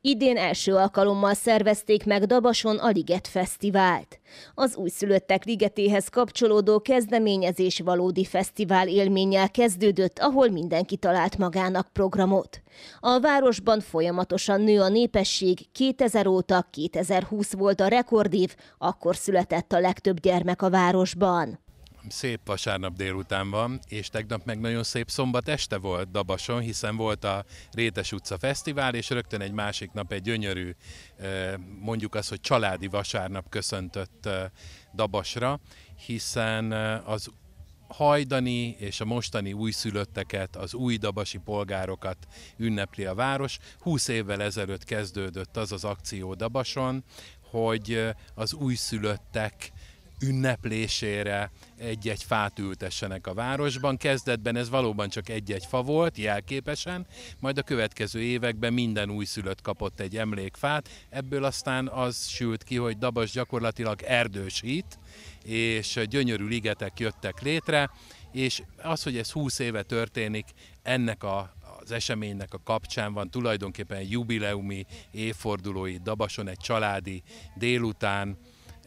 Idén első alkalommal szervezték meg Dabason a Liget Fesztivált. Az újszülöttek ligetéhez kapcsolódó kezdeményezés valódi fesztivál élménnyel kezdődött, ahol mindenki talált magának programot. A városban folyamatosan nő a népesség, 2000 óta 2020 volt a rekordév, akkor született a legtöbb gyermek a városban szép vasárnap délután van, és tegnap meg nagyon szép szombat este volt Dabason, hiszen volt a Rétes utca fesztivál, és rögtön egy másik nap egy gyönyörű, mondjuk azt, hogy családi vasárnap köszöntött Dabasra, hiszen az hajdani és a mostani újszülötteket, az új dabasi polgárokat ünnepli a város. 20 évvel ezelőtt kezdődött az az akció Dabason, hogy az újszülöttek ünneplésére egy-egy fát ültessenek a városban. Kezdetben ez valóban csak egy-egy fa volt, jelképesen, majd a következő években minden újszülött kapott egy emlékfát, ebből aztán az sült ki, hogy Dabas gyakorlatilag erdősít, és gyönyörű ligetek jöttek létre, és az, hogy ez 20 éve történik, ennek a, az eseménynek a kapcsán van tulajdonképpen egy jubileumi évfordulói Dabason egy családi délután,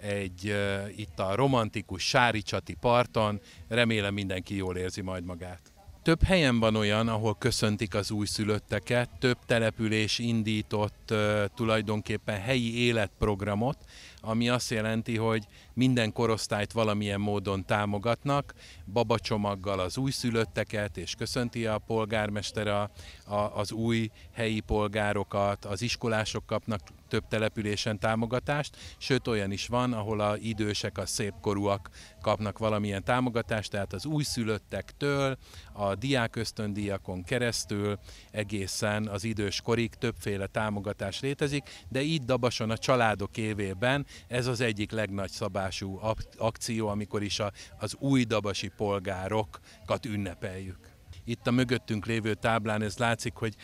egy uh, itt a romantikus Sári Csati parton. Remélem mindenki jól érzi majd magát. Több helyen van olyan, ahol köszöntik az újszülötteket, több település indított uh, tulajdonképpen helyi életprogramot, ami azt jelenti, hogy minden korosztályt valamilyen módon támogatnak, babacsomaggal az újszülötteket, és köszönti a polgármester a, a, az új helyi polgárokat, az iskolások kapnak több településen támogatást, sőt olyan is van, ahol a idősek, a szépkorúak kapnak valamilyen támogatást, tehát az újszülöttektől, a diák ösztöndíjakon keresztül egészen az idős korig többféle támogatás létezik, de itt Dabason a családok évében ez az egyik legnagy szabású akció, amikor is a, az új dabasi polgárokat ünnepeljük. Itt a mögöttünk lévő táblán ez látszik, hogy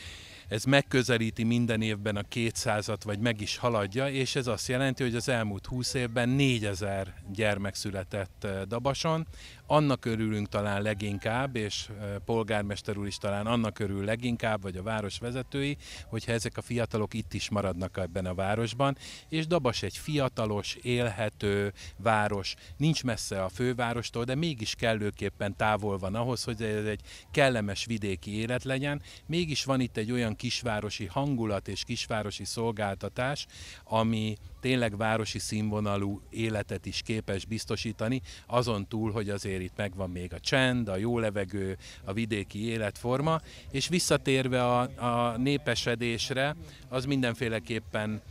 ez megközelíti minden évben a 200-at, vagy meg is haladja, és ez azt jelenti, hogy az elmúlt 20 évben 4000 gyermek született eh, Dabason. Annak örülünk talán leginkább, és eh, polgármester úr is talán annak örül leginkább, vagy a város vezetői, hogyha ezek a fiatalok itt is maradnak ebben a városban, és Dabas egy fiatalos, élhető város, nincs messze a fővárostól, de mégis kellőképpen távol van ahhoz, hogy ez egy kellemes vidéki élet legyen. Mégis van itt egy olyan kisvárosi hangulat és kisvárosi szolgáltatás, ami tényleg városi színvonalú életet is képes biztosítani, azon túl, hogy azért itt megvan még a csend, a jó levegő, a vidéki életforma, és visszatérve a, a népesedésre, az mindenféleképpen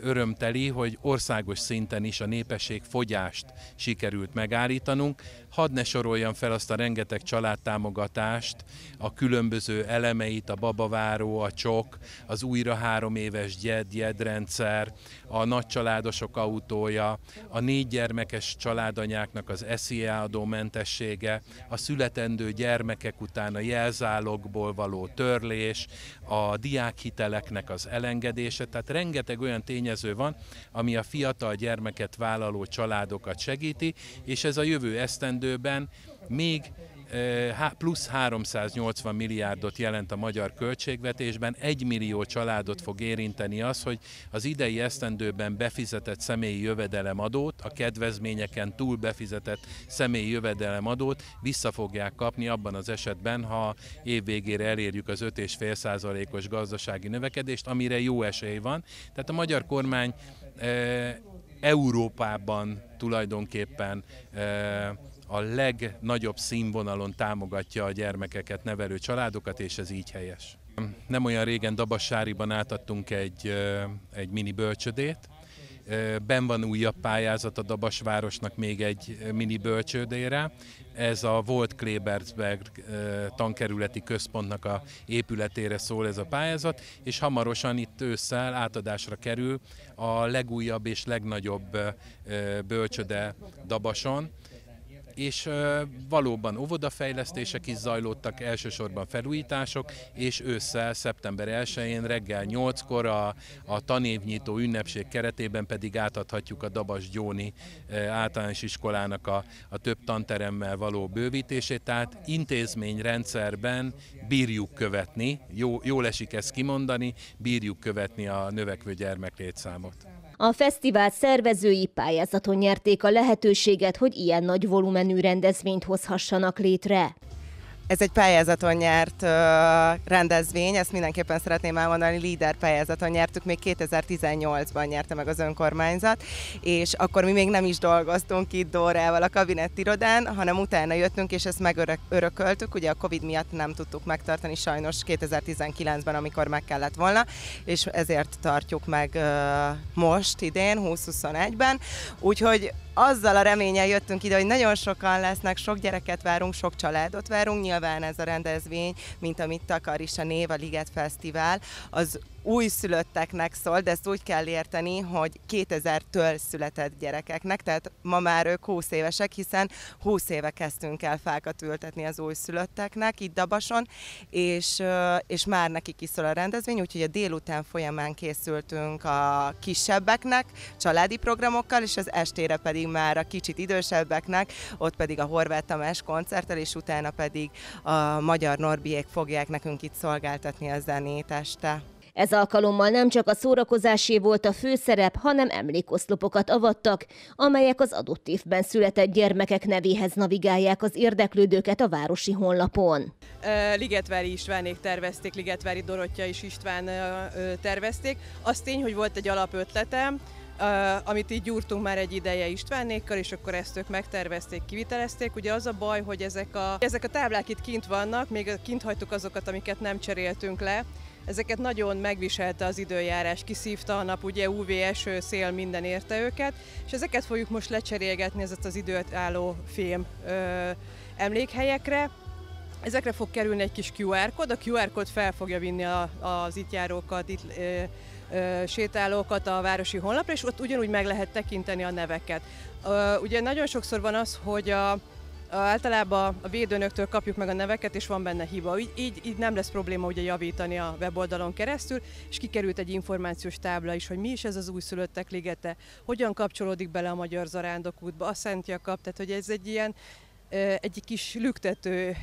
örömteli, hogy országos szinten is a népesség fogyást sikerült megállítanunk. Hadd ne soroljam fel azt a rengeteg családtámogatást, a különböző elemeit, a babaváró, a csok, az újra három éves gyed-gyed a nagycsaládosok autója, a négy gyermekes családanyáknak az SZIA mentessége, a születendő gyermekek után a jelzálogból való törlés, a diákhiteleknek az elengedése, tehát rengeteg olyan olyan tényező van, ami a fiatal gyermeket vállaló családokat segíti, és ez a jövő esztendőben még plusz 380 milliárdot jelent a magyar költségvetésben, 1 millió családot fog érinteni az, hogy az idei esztendőben befizetett személyi jövedelemadót, a kedvezményeken túl befizetett személyi jövedelemadót vissza fogják kapni abban az esetben, ha év végére elérjük az 5,5 százalékos gazdasági növekedést, amire jó esély van. Tehát a magyar kormány e, Európában tulajdonképpen e, a legnagyobb színvonalon támogatja a gyermekeket, nevelő családokat, és ez így helyes. Nem olyan régen Dabassáriban átadtunk egy, egy mini bölcsödét, Ben van újabb pályázat a Dabasvárosnak még egy mini bölcsődére. Ez a volt Klebersberg tankerületi központnak a épületére szól ez a pályázat, és hamarosan itt ősszel átadásra kerül a legújabb és legnagyobb bölcsöde Dabason, és ö, valóban óvodafejlesztések is zajlottak, elsősorban felújítások, és ősszel, szeptember 1-én reggel 8-kor a, a tanévnyitó ünnepség keretében pedig átadhatjuk a Dabas Gyóni általános iskolának a, a több tanteremmel való bővítését, tehát intézményrendszerben bírjuk követni, jó, jól esik ezt kimondani, bírjuk követni a növekvő gyermeklétszámot. A fesztivál szervezői pályázaton nyerték a lehetőséget, hogy ilyen nagy volumenű rendezvényt hozhassanak létre. Ez egy pályázaton nyert rendezvény, ezt mindenképpen szeretném elmondani, líder pályázaton nyertük, még 2018-ban nyerte meg az önkormányzat, és akkor mi még nem is dolgoztunk itt Dórával a kabinettirodán, hanem utána jöttünk, és ezt megörököltük, ugye a Covid miatt nem tudtuk megtartani sajnos 2019-ben, amikor meg kellett volna, és ezért tartjuk meg most idén, 2021-ben, úgyhogy azzal a reménye jöttünk ide, hogy nagyon sokan lesznek, sok gyereket várunk, sok családot várunk. Nyilván ez a rendezvény, mint amit takar is a név, a Liget Fesztivál, az újszülötteknek szól, de ezt úgy kell érteni, hogy 2000-től született gyerekeknek, tehát ma már ők 20 évesek, hiszen 20 éve kezdtünk el fákat ültetni az újszülötteknek itt Dabason, és, és már nekik is a rendezvény, úgyhogy a délután folyamán készültünk a kisebbeknek családi programokkal, és az estére pedig már a kicsit idősebbeknek, ott pedig a Horváth Tamás koncerttel, és utána pedig a magyar Norbiék fogják nekünk itt szolgáltatni a zenét este. Ez alkalommal nem csak a szórakozásé volt a főszerep, hanem emlékoszlopokat avattak, amelyek az adott évben született gyermekek nevéhez navigálják az érdeklődőket a városi honlapon. Ligetvári Istvánék tervezték, Ligetvári Dorottya és István tervezték. Az tény, hogy volt egy alapötletem, amit így gyúrtunk már egy ideje Istvánékkal, és akkor ezt ők megtervezték, kivitelezték. Ugye az a baj, hogy ezek a, ezek a táblák itt kint vannak, még kint hagytuk azokat, amiket nem cseréltünk le, Ezeket nagyon megviselte az időjárás, kiszívta a nap, ugye UV eső, szél, minden érte őket, és ezeket fogjuk most lecserélgetni, ezt az időt álló fém ö, emlékhelyekre. Ezekre fog kerülni egy kis QR kód, a QR kód fel fogja vinni a, az itt járókat, itt ö, sétálókat a városi honlapra, és ott ugyanúgy meg lehet tekinteni a neveket. Ugye nagyon sokszor van az, hogy a, általában a védőnöktől kapjuk meg a neveket, és van benne hiba. Így, így, így nem lesz probléma ugye javítani a weboldalon keresztül, és kikerült egy információs tábla is, hogy mi is ez az újszülöttek ligete, hogyan kapcsolódik bele a magyar zarándokútba, a Szent Jakab, tehát hogy ez egy ilyen egy kis lüktető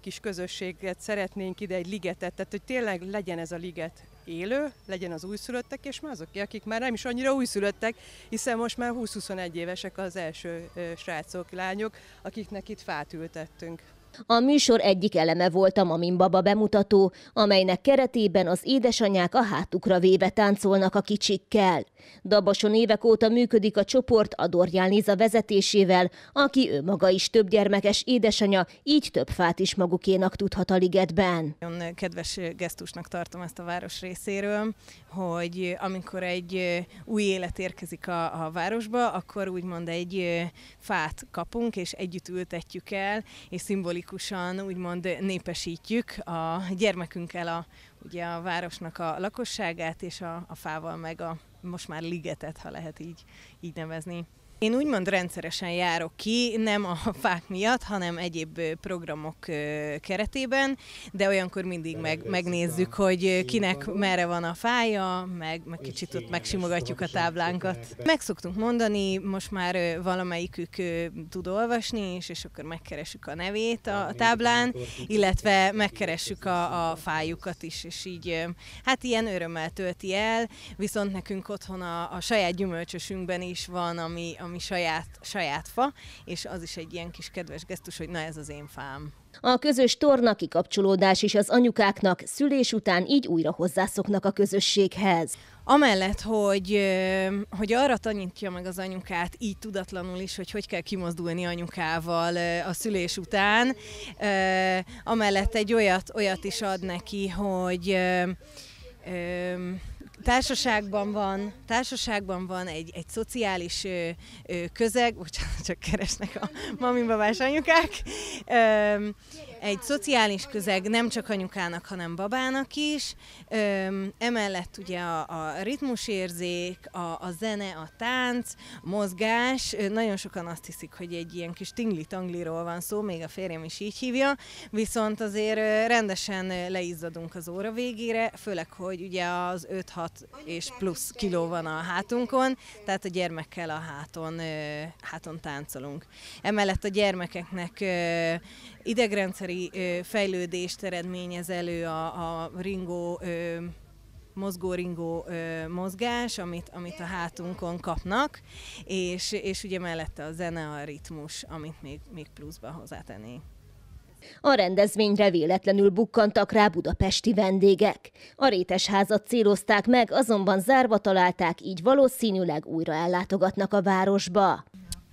kis közösséget szeretnénk ide, egy ligetet, tehát hogy tényleg legyen ez a liget élő, legyen az újszülöttek, és már azok, akik már nem is annyira újszülöttek, hiszen most már 20-21 évesek az első srácok, lányok, akiknek itt fát ültettünk. A műsor egyik eleme volt a Mamin Baba bemutató, amelynek keretében az édesanyák a hátukra véve táncolnak a kicsikkel. Dabason évek óta működik a csoport Adorján Liza vezetésével, aki ő maga is több gyermekes édesanya, így több fát is magukénak tudhat a ligetben. Nagyon kedves gesztusnak tartom ezt a város részéről, hogy amikor egy új élet érkezik a, a városba, akkor úgymond egy fát kapunk, és együtt ültetjük el, és szimbolik praktikusan úgymond népesítjük a gyermekünkkel a, ugye a városnak a lakosságát, és a, a fával meg a most már ligetet, ha lehet így, így nevezni. Én úgymond rendszeresen járok ki, nem a fák miatt, hanem egyéb programok keretében, de olyankor mindig meg, megnézzük, hogy kinek merre van a fája, meg, meg kicsit ott megsimogatjuk a táblánkat. Meg szoktunk mondani, most már valamelyikük tud olvasni és, és akkor megkeressük a nevét a táblán, illetve megkeressük a, a fájukat is, és így hát ilyen örömmel tölti el, viszont nekünk otthon a, a saját gyümölcsösünkben is van, ami ami saját, saját fa, és az is egy ilyen kis kedves gesztus, hogy na ez az én fám. A közös torna kikapcsolódás is az anyukáknak szülés után így újra hozzászoknak a közösséghez. Amellett, hogy, hogy arra tanítja meg az anyukát így tudatlanul is, hogy hogy kell kimozdulni anyukával a szülés után, amellett egy olyat, olyat is ad neki, hogy Társaságban van, társaságban van egy, egy szociális ö, ö, közeg, bocsánat, csak keresnek a mamimba anyukák. Ö, egy szociális közeg nem csak anyukának, hanem babának is. emellett ugye a, a ritmusérzék, a, a zene, a tánc, a mozgás. Nagyon sokan azt hiszik, hogy egy ilyen kis tingli-tangliról van szó, még a férjem is így hívja, viszont azért rendesen leizzadunk az óra végére, főleg, hogy ugye az 5-6 és plusz kiló van a hátunkon, tehát a gyermekkel a háton, háton táncolunk. Emellett a gyermekeknek idegrendszeri fejlődést eredményez elő a, a ringó mozgó-ringó ö, mozgás, amit, amit a hátunkon kapnak, és, és ugye mellette a zene, a ritmus, amit még, még pluszba hozzátennénk. A rendezvényre véletlenül bukkantak rá budapesti vendégek. A házat célozták meg, azonban zárva találták, így valószínűleg újra ellátogatnak a városba.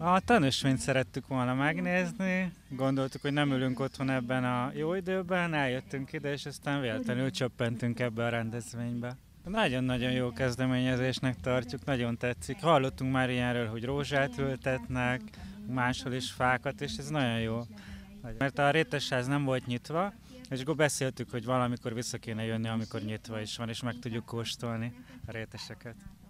A tanúsvényt szerettük volna megnézni, gondoltuk, hogy nem ülünk otthon ebben a jó időben, eljöttünk ide, és aztán véletlenül csöppentünk ebbe a rendezvénybe. Nagyon-nagyon jó kezdeményezésnek tartjuk, nagyon tetszik. Hallottunk már ilyenről, hogy rózsát ültetnek, máshol is fákat, és ez nagyon jó. Mert a rétesház nem volt nyitva, és akkor beszéltük, hogy valamikor vissza kéne jönni, amikor nyitva is van, és meg tudjuk kóstolni a réteseket.